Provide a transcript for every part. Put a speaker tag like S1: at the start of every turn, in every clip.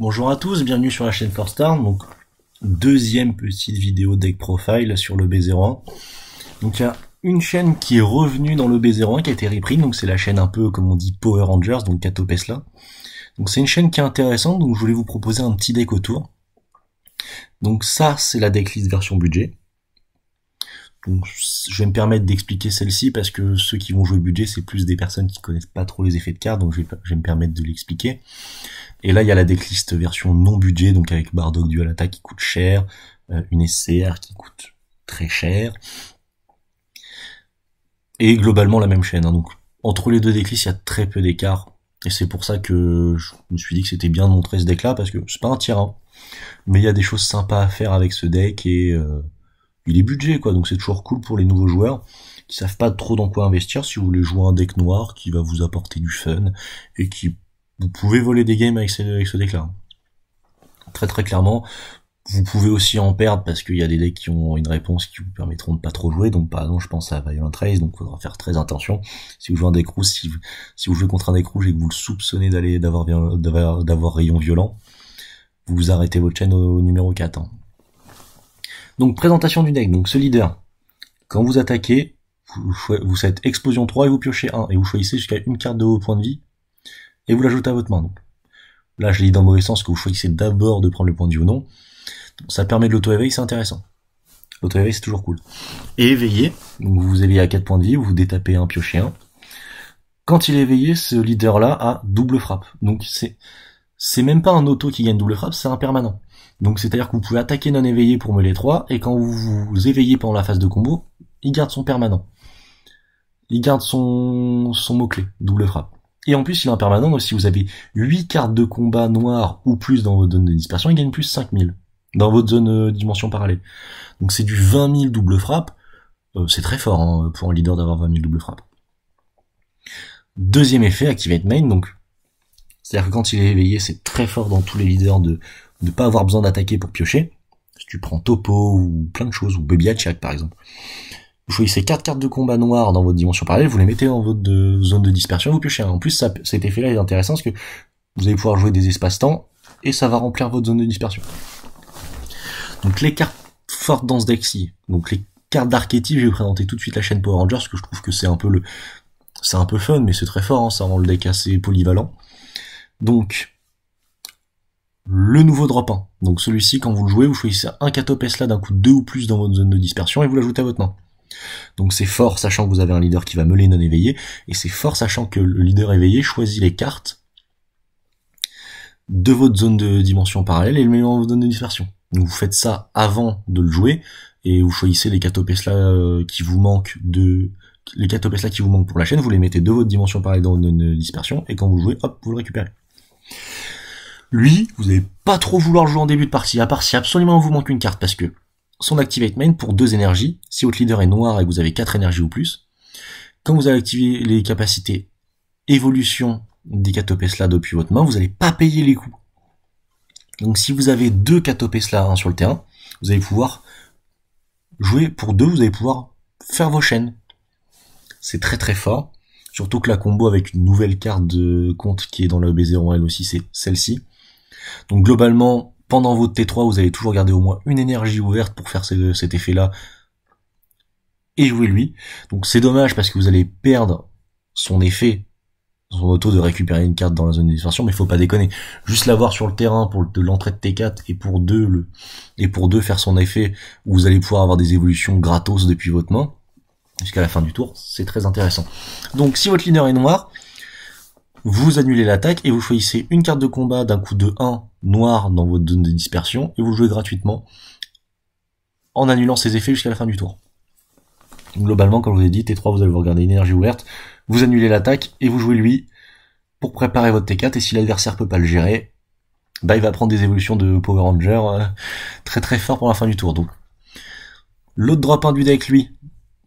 S1: Bonjour à tous, bienvenue sur la chaîne Forstar. Donc, deuxième petite vidéo deck profile sur le B01. Donc, il y a une chaîne qui est revenue dans le B01 qui a été reprise. Donc, c'est la chaîne un peu, comme on dit, Power Rangers, donc Kato Pesla. Donc, c'est une chaîne qui est intéressante. Donc, je voulais vous proposer un petit deck autour. Donc, ça, c'est la decklist version budget. Donc, je vais me permettre d'expliquer celle-ci parce que ceux qui vont jouer budget, c'est plus des personnes qui connaissent pas trop les effets de cartes, donc je vais, je vais me permettre de l'expliquer. Et là, il y a la decklist version non budget, donc avec Bardock Dual Attack qui coûte cher, euh, une SCR qui coûte très cher. Et globalement la même chaîne. Hein. donc entre les deux decklists, il y a très peu d'écart. Et c'est pour ça que je me suis dit que c'était bien de montrer ce deck là, parce que c'est pas un tyran, hein. Mais il y a des choses sympas à faire avec ce deck et euh, il est budget quoi, donc c'est toujours cool pour les nouveaux joueurs qui savent pas trop dans quoi investir si vous voulez jouer un deck noir qui va vous apporter du fun et qui vous pouvez voler des games avec ce, deck-là. Très très clairement, vous pouvez aussi en perdre parce qu'il y a des decks qui ont une réponse qui vous permettront de pas trop jouer. Donc par exemple, je pense à Violent Trace, donc il faudra faire très attention. Si vous jouez un deck rouge, si vous, jouez contre un deck rouge et que vous le soupçonnez d'aller d'avoir d'avoir rayon violent, vous arrêtez votre chaîne au, numéro 4. Hein. Donc présentation du deck, donc ce leader. Quand vous attaquez, vous, vous faites explosion 3 et vous piochez 1 et vous choisissez jusqu'à une carte de haut point de vie et vous l'ajoutez à votre main. Donc. Là, je l'ai dit dans mauvais sens que vous choisissez d'abord de prendre le point de vue ou non. ça permet de l'auto-éveil, c'est intéressant. L'auto-éveil, c'est toujours cool. Et éveillé, donc vous vous éveillez à 4 points de vie, vous détapez un, piochez un. Quand il est éveillé, ce leader-là a double frappe. Donc c'est c'est même pas un auto qui gagne double frappe, c'est un permanent. Donc c'est-à-dire que vous pouvez attaquer non éveillé pour les 3, et quand vous vous éveillez pendant la phase de combo, il garde son permanent. Il garde son, son mot-clé, double frappe. Et en plus, il est impermanent, donc si vous avez 8 cartes de combat noires ou plus dans votre zone de dispersion, il gagne plus 5000 dans votre zone euh, dimension parallèle. Donc c'est du 20 000 double frappe. Euh, c'est très fort hein, pour un leader d'avoir 20 000 double frappe. Deuxième effet, Activate Main, donc. C'est-à-dire que quand il est éveillé, c'est très fort dans tous les leaders de ne pas avoir besoin d'attaquer pour piocher. Si tu prends Topo ou plein de choses, ou Baby Hatchak par exemple vous choisissez quatre cartes de combat noires dans votre dimension parallèle, vous les mettez dans votre euh, zone de dispersion, vous piochez un. En plus, cet effet-là est intéressant parce que vous allez pouvoir jouer des espaces-temps et ça va remplir votre zone de dispersion. Donc les cartes fortes dans ce deck-ci, donc les cartes d'archétype, je vais vous présenter tout de suite la chaîne Power Rangers, parce que je trouve que c'est un peu le... C'est un peu fun, mais c'est très fort, hein, ça rend le deck assez polyvalent. Donc, le nouveau drop 1. Donc celui-ci, quand vous le jouez, vous choisissez un catopes là d'un coup 2 ou plus dans votre zone de dispersion et vous l'ajoutez à votre main. Donc c'est fort sachant que vous avez un leader qui va meuler non éveillé, et c'est fort sachant que le leader éveillé choisit les cartes de votre zone de dimension parallèle et le met dans votre zone de dispersion. Donc vous faites ça avant de le jouer, et vous choisissez les 4 là euh, qui vous manquent de les qui vous manquent pour la chaîne, vous les mettez de votre dimension parallèle dans une dispersion, et quand vous jouez, hop, vous le récupérez. Lui, vous n'allez pas trop vouloir jouer en début de partie, à part si absolument vous manque une carte, parce que son activate main pour deux énergies. Si votre leader est noir et que vous avez quatre énergies ou plus, quand vous allez activer les capacités évolution des là depuis votre main, vous n'allez pas payer les coûts. Donc si vous avez deux catopesla hein, sur le terrain, vous allez pouvoir jouer pour deux, vous allez pouvoir faire vos chaînes. C'est très très fort. Surtout que la combo avec une nouvelle carte de compte qui est dans la b 01 elle aussi, c'est celle-ci. Donc globalement, pendant votre T3, vous allez toujours garder au moins une énergie ouverte pour faire cet effet-là et jouer lui. Donc c'est dommage parce que vous allez perdre son effet, son auto de récupérer une carte dans la zone dispersion, mais il faut pas déconner. Juste l'avoir sur le terrain pour l'entrée de T4 et pour deux le, et pour deux faire son effet où vous allez pouvoir avoir des évolutions gratos depuis votre main jusqu'à la fin du tour, c'est très intéressant. Donc si votre leader est noir, vous annulez l'attaque et vous choisissez une carte de combat d'un coup de 1 noir dans votre zone de dispersion et vous le jouez gratuitement en annulant ses effets jusqu'à la fin du tour. Globalement, comme je vous ai dit, T3, vous allez vous regarder une énergie ouverte, vous annulez l'attaque et vous jouez lui pour préparer votre T4 et si l'adversaire peut pas le gérer, bah il va prendre des évolutions de Power Ranger euh, très très fort pour la fin du tour. Donc l'autre drop induit avec lui,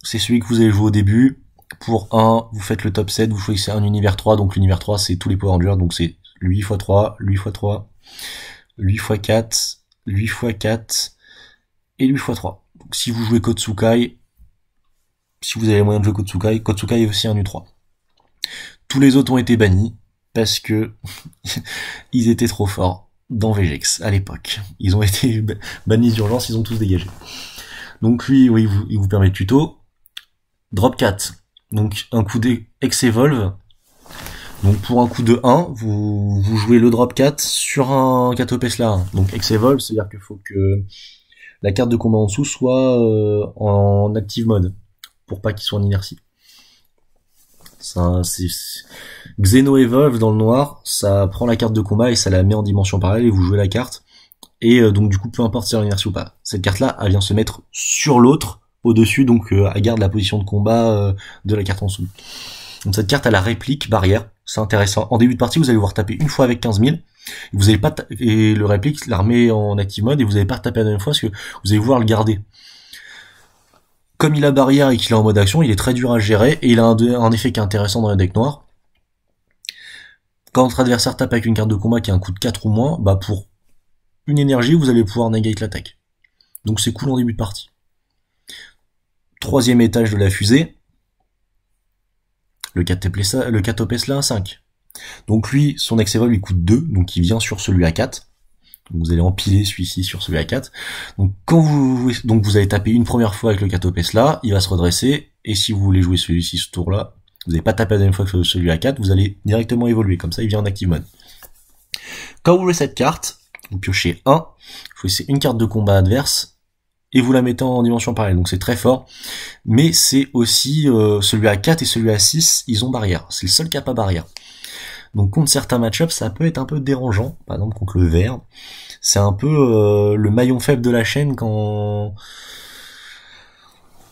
S1: c'est celui que vous avez joué au début. Pour 1, vous faites le top 7, vous choisissez un univers 3, donc l'univers 3 c'est tous les Power Rangers, donc c'est lui x3, lui x3, 8 x 4, 8 x 4 et 8 x 3. Donc si vous jouez Kotsukai, si vous avez moyen de jouer Kotsukai, Kotsukai est aussi un U3. Tous les autres ont été bannis parce que ils étaient trop forts dans VGX à l'époque. Ils ont été bannis d'urgence, ils ont tous dégagé. Donc lui, oui, il vous, permet de tuto. Drop 4. Donc un coup d'ex-evolve donc pour un coup de 1, vous, vous jouez le drop 4 sur un là. Donc ex-evolve, c'est-à-dire qu'il faut que la carte de combat en dessous soit euh, en active mode, pour pas qu'il soit en inertie. C'est Xeno Evolve dans le noir, ça prend la carte de combat et ça la met en dimension parallèle et vous jouez la carte. Et euh, donc du coup, peu importe si elle est en inertie ou pas, cette carte-là, elle vient se mettre sur l'autre, au-dessus, donc euh, elle garde la position de combat de la carte en dessous. Donc cette carte, elle a la réplique barrière, c'est intéressant. En début de partie, vous allez voir taper une fois avec 15 000. Vous allez pas et le réplique, l'armée en active mode, et vous n'allez pas taper la deuxième fois parce que vous allez voir le garder. Comme il a barrière et qu'il est en mode action, il est très dur à gérer et il a un, effet qui est intéressant dans les deck noirs. Quand votre adversaire tape avec une carte de combat qui a un coût de 4 ou moins, bah pour une énergie, vous allez pouvoir negate l'attaque. Donc c'est cool en début de partie. Troisième étage de la fusée, le, Catopesla, le à 5. Donc lui, son ex lui coûte 2, donc il vient sur celui à 4. vous allez empiler celui-ci sur celui à 4. Donc quand vous, donc vous allez taper une première fois avec le Catopesla, il va se redresser, et si vous voulez jouer celui-ci ce tour-là, vous n'avez pas tapé la deuxième fois que celui à 4, vous allez directement évoluer, comme ça il vient en active mode. Quand vous jouez cette carte, vous piochez 1, vous choisissez une carte de combat adverse, et vous la mettez en dimension parallèle. Donc c'est très fort. Mais c'est aussi euh, celui à 4 et celui à 6, ils ont barrière. C'est le seul qui n'a pas barrière. Donc contre certains match-ups, ça peut être un peu dérangeant. Par exemple contre le vert. C'est un peu euh, le maillon faible de la chaîne quand...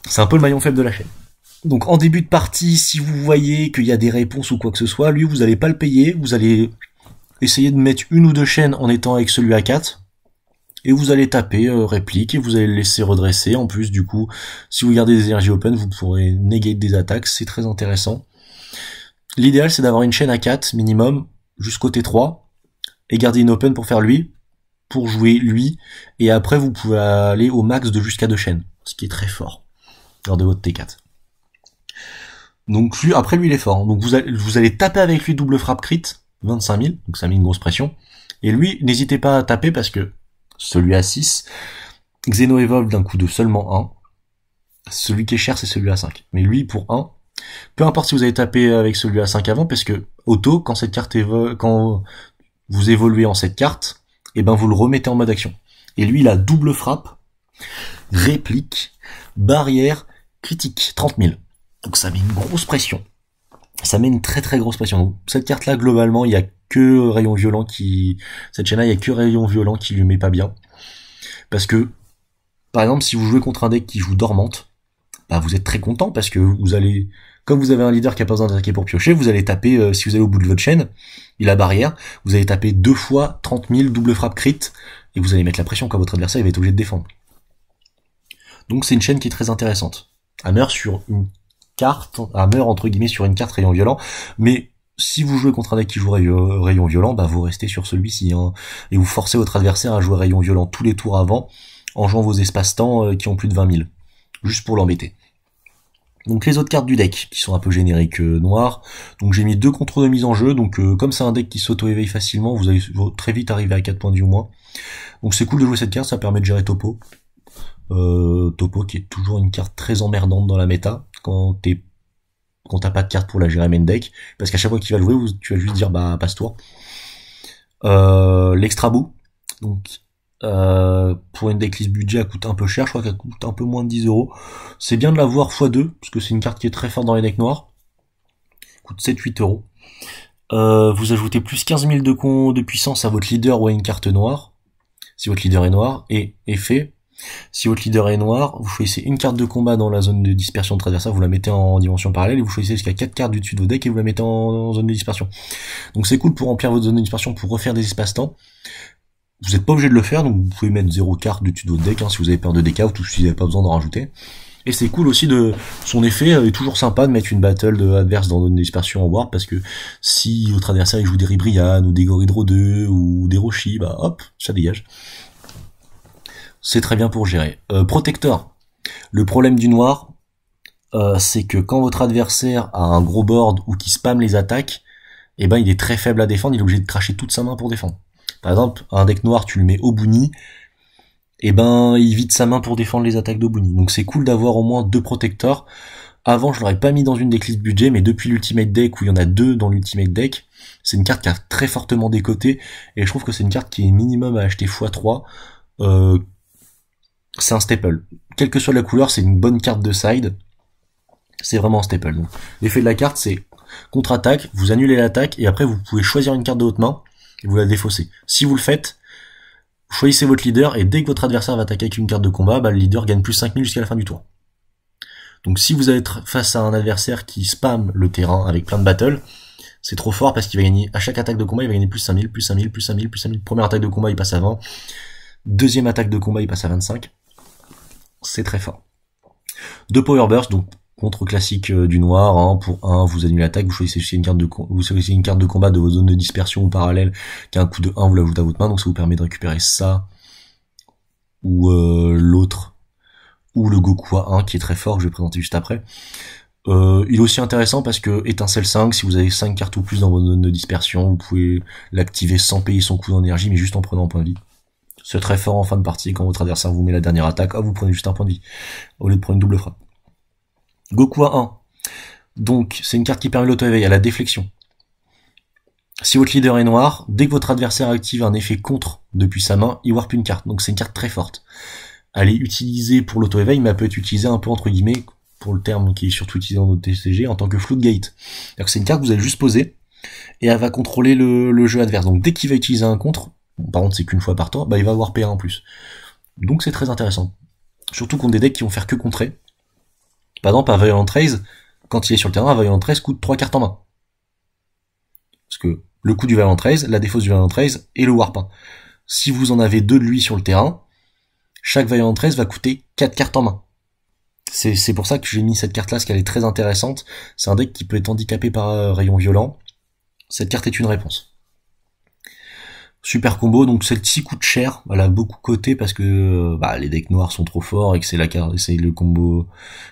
S1: C'est un peu le maillon faible de la chaîne. Donc en début de partie, si vous voyez qu'il y a des réponses ou quoi que ce soit, lui, vous n'allez pas le payer. Vous allez essayer de mettre une ou deux chaînes en étant avec celui à 4 et vous allez taper euh, réplique et vous allez le laisser redresser. En plus, du coup, si vous gardez des énergies open, vous pourrez négate des attaques, c'est très intéressant. L'idéal, c'est d'avoir une chaîne à 4 minimum jusqu'au T3 et garder une open pour faire lui, pour jouer lui, et après vous pouvez aller au max de jusqu'à deux chaînes, ce qui est très fort lors de votre T4. Donc lui, après lui il est fort. Hein. Donc vous allez, vous allez taper avec lui double frappe crit, 25 000, donc ça met une grosse pression. Et lui, n'hésitez pas à taper parce que celui à 6. Xeno évolue d'un coup de seulement 1. Celui qui est cher, c'est celui à 5. Mais lui, pour 1, peu importe si vous avez tapé avec celui à 5 avant, parce que auto, quand cette carte quand vous évoluez en cette carte, et eh ben vous le remettez en mode action. Et lui, il a double frappe, réplique, barrière, critique, 30 000. Donc ça met une grosse pression ça met une très très grosse pression. Cette carte là globalement il y a que rayon violent qui cette chaîne là il n'y a que rayon violent qui lui met pas bien parce que par exemple si vous jouez contre un deck qui joue dormante bah, vous êtes très content parce que vous allez comme vous avez un leader qui a pas besoin d'attaquer pour piocher vous allez taper euh, si vous allez au bout de votre chaîne il a barrière vous allez taper deux fois 30 000 double frappe crit et vous allez mettre la pression quand votre adversaire il va être obligé de défendre donc c'est une chaîne qui est très intéressante Hammer sur une carte, à meurt entre guillemets sur une carte rayon violent, mais si vous jouez contre un deck qui joue rayon violent, bah vous restez sur celui-ci, hein. et vous forcez votre adversaire à jouer rayon violent tous les tours avant, en jouant vos espaces-temps euh, qui ont plus de 20 000, juste pour l'embêter. Donc les autres cartes du deck, qui sont un peu génériques euh, noires. Donc j'ai mis deux contrôles de mise en jeu, donc euh, comme c'est un deck qui s'auto-éveille facilement, vous allez très vite arriver à 4 points du vie moins. Donc c'est cool de jouer cette carte, ça permet de gérer Topo. topo qui est toujours une carte très emmerdante dans la méta quand t'es t'as pas de carte pour la gérer main deck, parce qu'à chaque fois qu'il va jouer, tu vas juste dire bah passe-toi. Euh, L'extra bout, donc euh, pour une liste budget, elle coûte un peu cher, je crois qu'elle coûte un peu moins de 10 euros. C'est bien de l'avoir x2, parce que c'est une carte qui est très forte dans les decks noirs. Elle coûte 7-8 euros. Euh, vous ajoutez plus 15 000 de, de puissance à votre leader ou à une carte noire, si votre leader est noir, et effet, si votre leader est noir, vous choisissez une carte de combat dans la zone de dispersion de adversaire, vous la mettez en dimension parallèle et vous choisissez jusqu'à 4 cartes du dessus de vos decks et vous la mettez en zone de dispersion. Donc c'est cool pour remplir votre zone de dispersion, pour refaire des espaces-temps. Vous n'êtes pas obligé de le faire, donc vous pouvez mettre 0 cartes du dessus de votre deck hein, si vous avez peur de DK ou si vous n'avez pas besoin d'en rajouter. Et c'est cool aussi de son effet est toujours sympa de mettre une battle de adverse dans une dispersion en war parce que si votre adversaire il joue des Ribrian ou des Goridro 2 ou des Roshi, bah hop, ça dégage c'est très bien pour gérer. Euh, Protecteur. Le problème du noir, euh, c'est que quand votre adversaire a un gros board ou qui spamme les attaques, eh ben il est très faible à défendre, il est obligé de cracher toute sa main pour défendre. Par exemple, un deck noir, tu le mets au bouni, eh ben il vide sa main pour défendre les attaques d'Obuni. Donc c'est cool d'avoir au moins deux protecteurs. Avant, je l'aurais pas mis dans une decklist budget, mais depuis l'ultimate deck où il y en a deux dans l'ultimate deck, c'est une carte qui a très fortement décoté et je trouve que c'est une carte qui est minimum à acheter x3 euh, c'est un staple. Quelle que soit la couleur, c'est une bonne carte de side. C'est vraiment un staple. L'effet de la carte, c'est contre-attaque, vous annulez l'attaque, et après vous pouvez choisir une carte de haute main, et vous la défaussez. Si vous le faites, choisissez votre leader, et dès que votre adversaire va attaquer avec une carte de combat, bah, le leader gagne plus 5000 jusqu'à la fin du tour. Donc si vous êtes face à un adversaire qui spam le terrain avec plein de battles, c'est trop fort parce qu'il va gagner, à chaque attaque de combat, il va gagner plus 5000, plus 5000, plus 5000, plus 5000. Première attaque de combat, il passe à 20. Deuxième attaque de combat, il passe à 25 c'est très fort. Deux Power Burst, donc contre classique euh, du noir, hein, pour 1, vous annulez l'attaque, vous choisissez une carte de vous une carte de combat de vos zones de dispersion ou parallèle qui a un coup de 1, vous l'ajoutez à votre main, donc ça vous permet de récupérer ça ou euh, l'autre ou le Goku A1 qui est très fort que je vais présenter juste après. Euh, il est aussi intéressant parce que étincelle 5, si vous avez 5 cartes ou plus dans vos zone de dispersion, vous pouvez l'activer sans payer son coût d'énergie mais juste en prenant un point de vie. C'est très fort en fin de partie quand votre adversaire vous met la dernière attaque. vous prenez juste un point de vie au lieu de prendre une double frappe. Goku a 1. Donc, c'est une carte qui permet l'auto-éveil à la déflexion. Si votre leader est noir, dès que votre adversaire active un effet contre depuis sa main, il warp une carte. Donc c'est une carte très forte. Elle est utilisée pour l'auto-éveil, mais elle peut être utilisée un peu entre guillemets, pour le terme qui est surtout utilisé dans notre TCG, en tant que Floodgate. donc C'est une carte que vous allez juste poser, et elle va contrôler le jeu adverse. Donc dès qu'il va utiliser un contre, par contre c'est qu'une fois par tour, bah, il va avoir p en plus. Donc c'est très intéressant. Surtout contre des decks qui vont faire que contrer. Par exemple, un Violent 13, quand il est sur le terrain, Violent 13 coûte 3 cartes en main. Parce que le coût du Violent 13, la défausse du Violent 13 et le Warpin. Si vous en avez deux de lui sur le terrain, chaque Violent 13 va coûter 4 cartes en main. C'est pour ça que j'ai mis cette carte là, parce qu'elle est très intéressante. C'est un deck qui peut être handicapé par rayon violent. Cette carte est une réponse. Super combo, donc celle-ci coûte cher, elle a beaucoup coté parce que euh, bah, les decks noirs sont trop forts et que c'est la carte. c'est le combo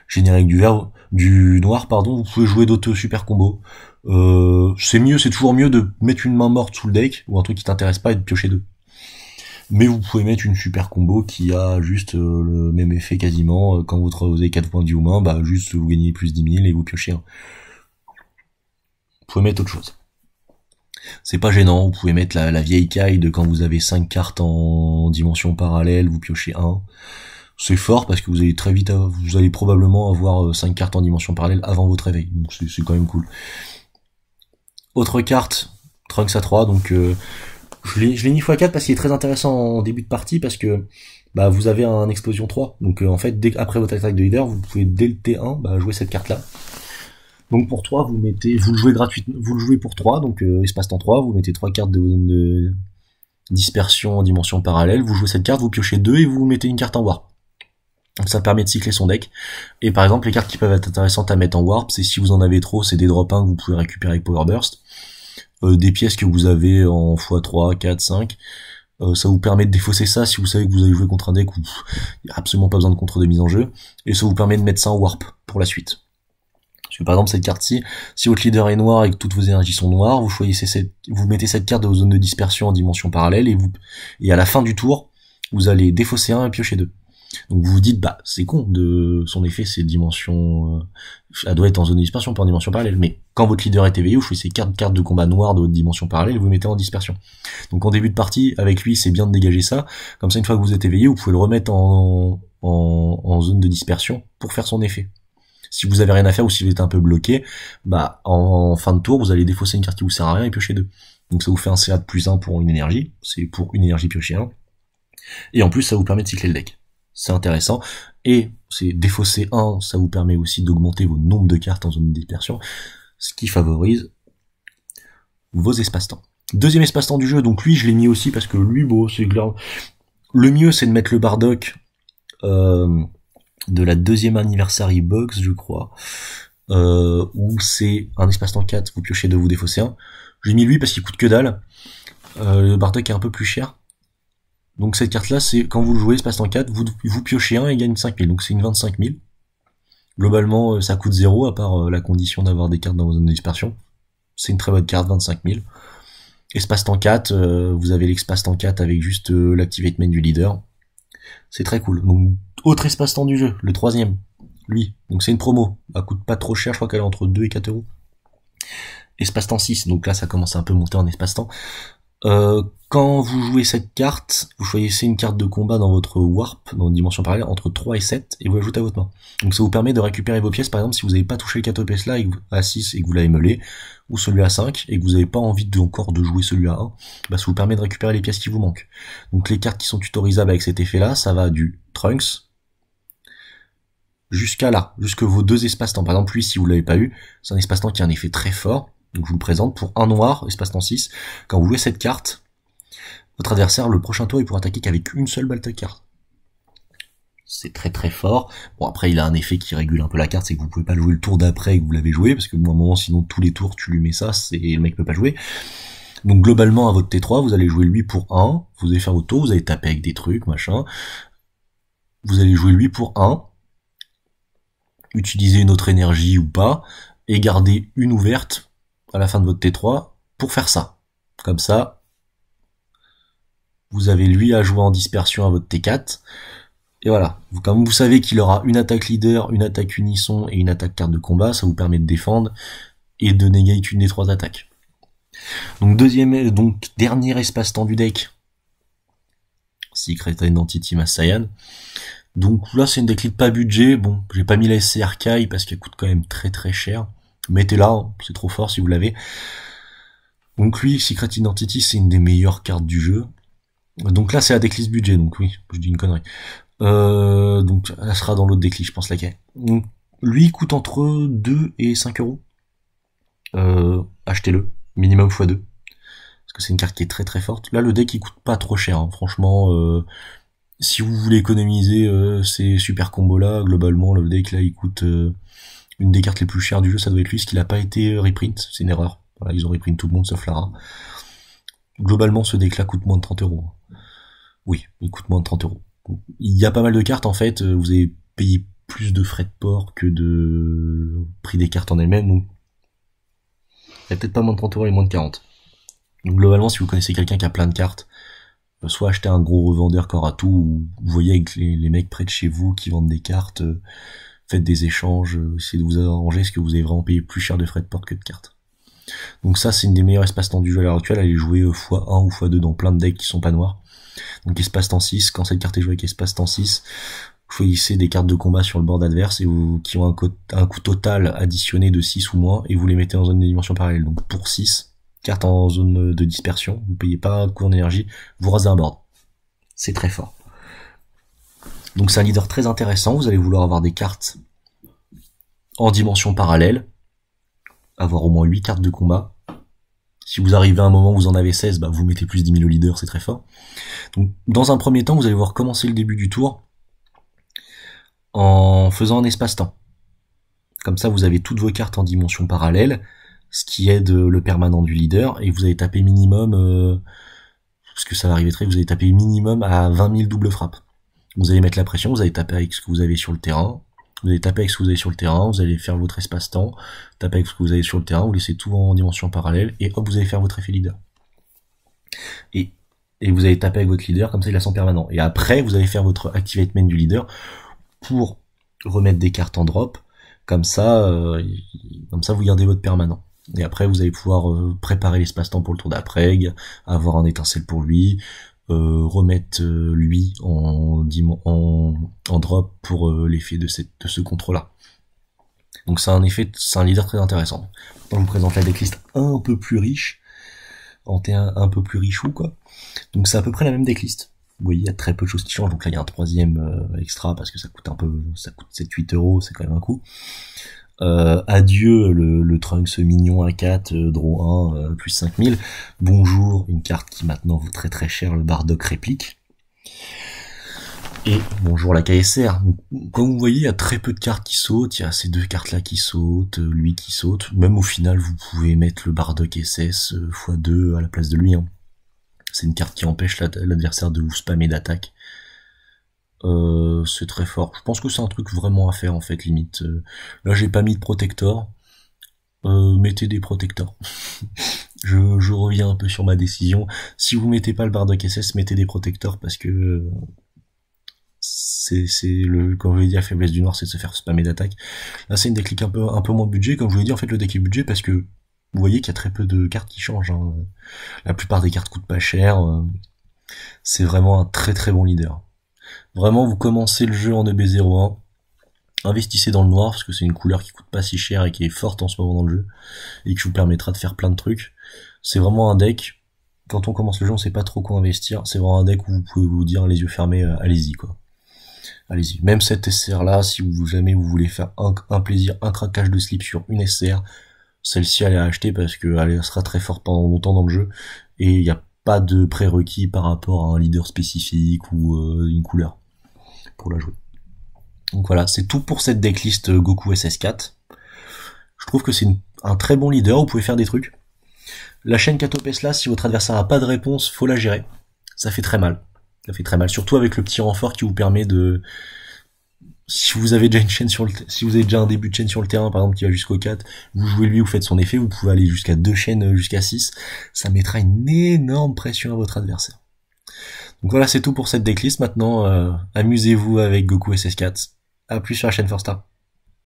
S1: générique du verbe du noir, pardon, vous pouvez jouer d'autres super combos. Euh, c'est mieux, c'est toujours mieux de mettre une main morte sous le deck ou un truc qui t'intéresse pas et de piocher deux. Mais vous pouvez mettre une super combo qui a juste euh, le même effet quasiment. Quand vous avez 4 points du ou bah juste vous gagnez plus 10 000 et vous piochez Vous pouvez mettre autre chose c'est pas gênant, vous pouvez mettre la, vieille caille de quand vous avez 5 cartes en dimension parallèle, vous piochez un. C'est fort parce que vous allez très vite, vous allez probablement avoir 5 euh, cartes en dimension parallèle avant votre réveil, donc c'est quand même cool. Autre carte, Trunks à 3, donc euh, je l'ai mis x4 parce qu'il est très intéressant en début de partie parce que bah vous avez un explosion 3. Donc euh, en fait, dès après votre attaque de leader, vous pouvez dès le T1 bah, jouer cette carte là. Donc pour 3, vous mettez, vous le jouez gratuitement, vous le jouez pour 3, donc euh, espace temps 3, vous mettez 3 cartes de, de, dispersion en dimension parallèle, vous jouez cette carte, vous piochez 2 et vous mettez une carte en warp. Donc ça permet de cycler son deck. Et par exemple, les cartes qui peuvent être intéressantes à mettre en warp, c'est si vous en avez trop, c'est des drop 1 que vous pouvez récupérer avec Power Burst. Euh, des pièces que vous avez en x3, 4, 5. ça vous permet de défausser ça si vous savez que vous avez joué contre un deck où il n'y a absolument pas besoin de contre de mise en jeu. Et ça vous permet de mettre ça en warp pour la suite par exemple cette carte-ci, si votre leader est noir et que toutes vos énergies sont noires, vous choisissez cette, vous mettez cette carte dans vos zones de dispersion en dimension parallèle et vous, et à la fin du tour, vous allez défausser un et piocher deux. Donc vous vous dites, bah, c'est con de, son effet, c'est dimension, euh, elle doit être en zone de dispersion, pas en dimension parallèle. Mais quand votre leader est éveillé, vous choisissez quatre cartes de combat noires de votre dimension parallèle, vous, vous mettez en dispersion. Donc en début de partie, avec lui, c'est bien de dégager ça. Comme ça, une fois que vous êtes éveillé, vous pouvez le remettre en zone de dispersion pour faire son effet si vous avez rien à faire ou si vous êtes un peu bloqué, bah en, fin de tour, vous allez défausser une carte qui vous sert à rien et piocher deux. Donc ça vous fait un CA de plus 1 pour une énergie, c'est pour une énergie piocher 1. Et en plus, ça vous permet de cycler le deck. C'est intéressant. Et c'est défausser 1, ça vous permet aussi d'augmenter vos nombres de cartes en zone de dispersion, ce qui favorise vos espaces-temps. Deuxième espace-temps du jeu, donc lui je l'ai mis aussi parce que lui, bon, c'est clair. Le mieux c'est de mettre le Bardock euh, de la deuxième anniversary box, je crois, euh, où c'est un espace-temps 4, vous piochez deux, vous défaussez un. J'ai mis lui parce qu'il coûte que dalle. Euh, le Bartok est un peu plus cher. Donc cette carte-là, c'est quand vous le jouez espace-temps 4, vous, vous piochez un et gagne 5000, donc c'est une 25000. Globalement, euh, ça coûte 0 à part la condition d'avoir des cartes dans vos zones dispersion C'est une très bonne carte, 25000. Espace-temps 4, vous avez l'espace-temps 4 avec juste l'activate main du leader. C'est très cool. Donc autre espace temps du jeu, le troisième, lui. Donc c'est une promo, elle coûte pas trop cher, je crois qu'elle est entre 2 et 4 euros. Espace-temps 6, donc là ça commence à un peu monter en espace-temps. Euh, quand vous jouez cette carte, vous choisissez une carte de combat dans votre warp, dans une dimension parallèle, entre 3 et 7, et vous l'ajoutez à votre main. Donc ça vous permet de récupérer vos pièces, par exemple, si vous n'avez pas touché le 4 pièces là, à 6 et que vous l'avez meulé, ou celui à 5, et que vous n'avez pas envie de, encore de jouer celui à 1, bah, ça vous permet de récupérer les pièces qui vous manquent. Donc les cartes qui sont tutorisables avec cet effet là, ça va du Trunks, jusqu'à là, jusque vos deux espaces-temps. Par exemple, lui, si vous l'avez pas eu, c'est un espace-temps qui a un effet très fort. Donc je vous le présente pour un noir, espace-temps 6. Quand vous jouez cette carte, votre adversaire, le prochain tour, il pourra attaquer qu'avec une seule balle de carte. C'est très très fort. Bon après il a un effet qui régule un peu la carte, c'est que vous pouvez pas jouer le tour d'après que vous l'avez joué, parce que bon, moment sinon tous les tours tu lui mets ça, c'est le mec peut pas jouer. Donc globalement à votre T3, vous allez jouer lui pour 1, vous allez faire votre tour, vous allez taper avec des trucs, machin. Vous allez jouer lui pour 1, utiliser une autre énergie ou pas, et garder une ouverte à la fin de votre T3 pour faire ça. Comme ça, vous avez lui à jouer en dispersion à votre T4. Et voilà, comme vous savez qu'il aura une attaque leader, une attaque unisson et une attaque carte de combat, ça vous permet de défendre et de négate une des trois attaques. Donc deuxième, donc dernier espace-temps du deck, Secret Identity Masayan. Donc là, c'est une déclic pas budget. Bon, j'ai pas mis la SC parce qu'elle coûte quand même très très cher. Mettez-la, c'est trop fort si vous l'avez. Donc lui, Secret Identity, c'est une des meilleures cartes du jeu. Donc là, c'est la déclic budget, donc oui, je dis une connerie. Euh, donc elle sera dans l'autre déclic, je pense, laquelle. lui, coûte entre 2 et 5 euros. Euh, Achetez-le, minimum x2. Parce que c'est une carte qui est très très forte. Là, le deck, il coûte pas trop cher, hein. franchement. Euh, si vous voulez économiser euh, ces super combos là, globalement le deck là il coûte euh, une des cartes les plus chères du jeu, ça doit être lui, ce qu'il n'a pas été euh, reprint, c'est une erreur. ils ont reprint tout le monde sauf Lara. Globalement ce deck là coûte moins de 30 euros. Oui, il coûte moins de 30 euros. Il y a pas mal de cartes en fait, vous avez payé plus de frais de port que de prix des cartes en elles-mêmes, donc il y a peut-être pas moins de 30 euros et moins de 40. Donc globalement si vous connaissez quelqu'un qui a plein de cartes, soit acheter un gros revendeur corps à tout, ou vous voyez avec les, mecs près de chez vous qui vendent des cartes, euh, faites des échanges, euh, essayez de vous arranger, est-ce que vous avez vraiment payé plus cher de frais de porte que de cartes. Donc ça, c'est une des meilleures espaces-temps à l'heure actuelle, allez jouer x1 euh, ou x2 dans plein de decks qui sont pas noirs. Donc espace-temps 6, quand cette carte est jouée avec espace-temps 6, choisissez des cartes de combat sur le bord adverse et vous, qui ont un, un coût total additionné de 6 ou moins, et vous les mettez dans une dimension parallèle. Donc pour 6, carte en zone de dispersion, vous payez pas de coût d'énergie, vous rasez un board. C'est très fort. Donc c'est un leader très intéressant, vous allez vouloir avoir des cartes en dimension parallèle, avoir au moins 8 cartes de combat. Si vous arrivez à un moment où vous en avez 16, bah vous mettez plus 10 000 au leader, c'est très fort. Donc dans un premier temps, vous allez voir commencer le début du tour en faisant un espace-temps. Comme ça, vous avez toutes vos cartes en dimension parallèle, ce qui aide euh, le permanent du leader, et vous allez taper minimum, parce euh, que ça va arriver très vous allez taper minimum à 20 000 doubles frappes. Vous allez mettre la pression, vous allez taper avec ce que vous avez sur le terrain, vous allez taper avec ce que vous avez sur le terrain, vous allez faire votre espace-temps, taper avec ce que vous avez sur le terrain, vous laissez tout en dimension parallèle, et hop, vous allez faire votre effet leader. Et, vous allez taper avec votre leader, comme ça il a son permanent. Et après, vous allez faire votre activate main du leader pour remettre des cartes en drop, comme ça, euh, comme ça vous gardez votre permanent. Et après, vous allez pouvoir euh, préparer l'espace-temps pour le tour d'après, avoir un étincelle pour lui, euh, remettre euh, lui en, drop pour l'effet de, ce contrôle-là. Donc c'est un effet, c'est un leader très intéressant. On vous présente la decklist un peu plus riche, en un peu plus riche ou quoi. Donc c'est à peu près la même decklist. Vous voyez, il y a très peu de choses qui changent. Donc là, il y a un troisième extra parce que ça coûte un peu, ça coûte 7-8 euros, c'est quand même un coup. Euh, adieu le, Trunks mignon à 4 euh, draw 1, euh, plus 5000, bonjour une carte qui maintenant vaut très très cher, le Bardock réplique, et bonjour la KSR. Comme vous voyez, il y a très peu de cartes qui sautent, il y a ces deux cartes-là qui sautent, lui qui saute, même au final vous pouvez mettre le Bardock SS x2 à la place de lui, hein. c'est une carte qui empêche l'adversaire de vous spammer d'attaque, euh, c'est très fort. Je pense que c'est un truc vraiment à faire en fait, limite. Euh, là, j'ai pas mis de protecteur, euh, mettez des protecteurs. je, je, reviens un peu sur ma décision. Si vous mettez pas le de SS, mettez des protecteurs parce que euh, c'est le comme je ai dit la faiblesse du noir c'est de se faire spammer d'attaque là c'est une déclic un peu un peu moins budget comme je vous l'ai dit en fait le deck est budget parce que vous voyez qu'il y a très peu de cartes qui changent hein. la plupart des cartes coûtent pas cher c'est vraiment un très très bon leader Vraiment, vous commencez le jeu en EB01, investissez dans le noir parce que c'est une couleur qui coûte pas si cher et qui est forte en ce moment dans le jeu et qui vous permettra de faire plein de trucs. C'est vraiment un deck. Quand on commence le jeu, on sait pas trop quoi investir. C'est vraiment un deck où vous pouvez vous dire les yeux fermés, euh, allez-y quoi. Allez-y. Même cette SR là, si vous jamais vous voulez faire un, plaisir, un craquage de slip sur une SR, celle-ci allez acheter parce qu'elle sera très forte pendant longtemps dans le jeu et il y a pas de prérequis par rapport à un leader spécifique ou euh, une couleur pour la jouer. Donc voilà, c'est tout pour cette decklist euh, Goku SS4. Je trouve que c'est un très bon leader, vous pouvez faire des trucs. La chaîne Katopesla, si votre adversaire a pas de réponse, faut la gérer. Ça fait très mal. Ça fait très mal, surtout avec le petit renfort qui vous permet de, si vous avez déjà une chaîne sur le, si vous avez déjà un début de chaîne sur le terrain, par exemple, qui va jusqu'au 4, vous jouez lui, vous faites son effet, vous pouvez aller jusqu'à deux chaînes, euh, jusqu'à 6. Ça mettra une énorme pression à votre adversaire. Donc voilà, c'est tout pour cette decklist. Maintenant, euh, amusez-vous avec Goku SS4. À plus sur la chaîne Forstar.